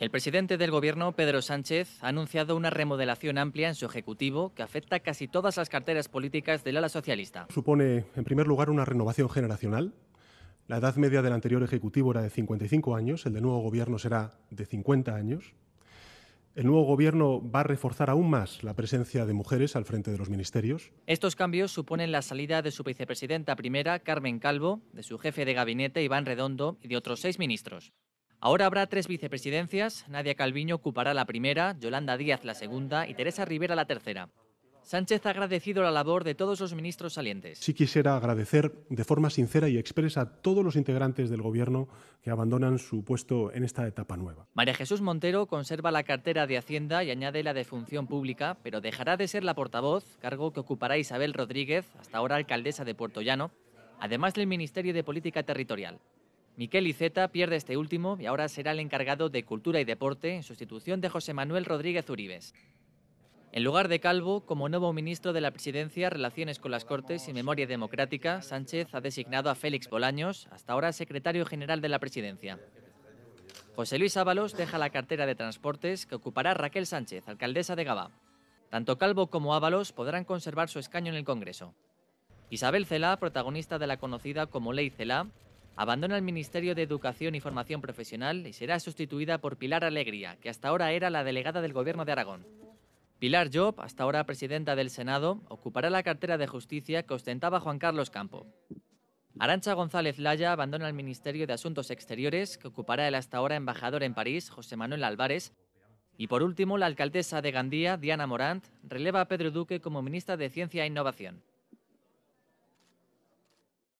El presidente del gobierno, Pedro Sánchez, ha anunciado una remodelación amplia en su ejecutivo que afecta casi todas las carteras políticas del ala socialista. Supone, en primer lugar, una renovación generacional. La edad media del anterior ejecutivo era de 55 años, el del nuevo gobierno será de 50 años. El nuevo gobierno va a reforzar aún más la presencia de mujeres al frente de los ministerios. Estos cambios suponen la salida de su vicepresidenta primera, Carmen Calvo, de su jefe de gabinete, Iván Redondo, y de otros seis ministros. Ahora habrá tres vicepresidencias, Nadia Calviño ocupará la primera, Yolanda Díaz la segunda y Teresa Rivera la tercera. Sánchez ha agradecido la labor de todos los ministros salientes. Sí quisiera agradecer de forma sincera y expresa a todos los integrantes del Gobierno que abandonan su puesto en esta etapa nueva. María Jesús Montero conserva la cartera de Hacienda y añade la de Función Pública, pero dejará de ser la portavoz, cargo que ocupará Isabel Rodríguez, hasta ahora alcaldesa de Puerto Llano, además del Ministerio de Política Territorial. Miquel Iceta pierde este último y ahora será el encargado de Cultura y Deporte en sustitución de José Manuel Rodríguez Uribes. En lugar de Calvo, como nuevo ministro de la Presidencia, Relaciones con las Cortes y Memoria Democrática, Sánchez ha designado a Félix Bolaños, hasta ahora secretario general de la Presidencia. José Luis Ábalos deja la cartera de Transportes que ocupará Raquel Sánchez, alcaldesa de Gabá. Tanto Calvo como Ábalos podrán conservar su escaño en el Congreso. Isabel Cela, protagonista de la conocida como Ley Cela, abandona el Ministerio de Educación y Formación Profesional y será sustituida por Pilar Alegría, que hasta ahora era la delegada del Gobierno de Aragón. Pilar Job, hasta ahora presidenta del Senado, ocupará la cartera de Justicia que ostentaba Juan Carlos Campo. Arancha González Laya abandona el Ministerio de Asuntos Exteriores, que ocupará el hasta ahora embajador en París, José Manuel Álvarez. Y por último, la alcaldesa de Gandía, Diana Morant, releva a Pedro Duque como ministra de Ciencia e Innovación.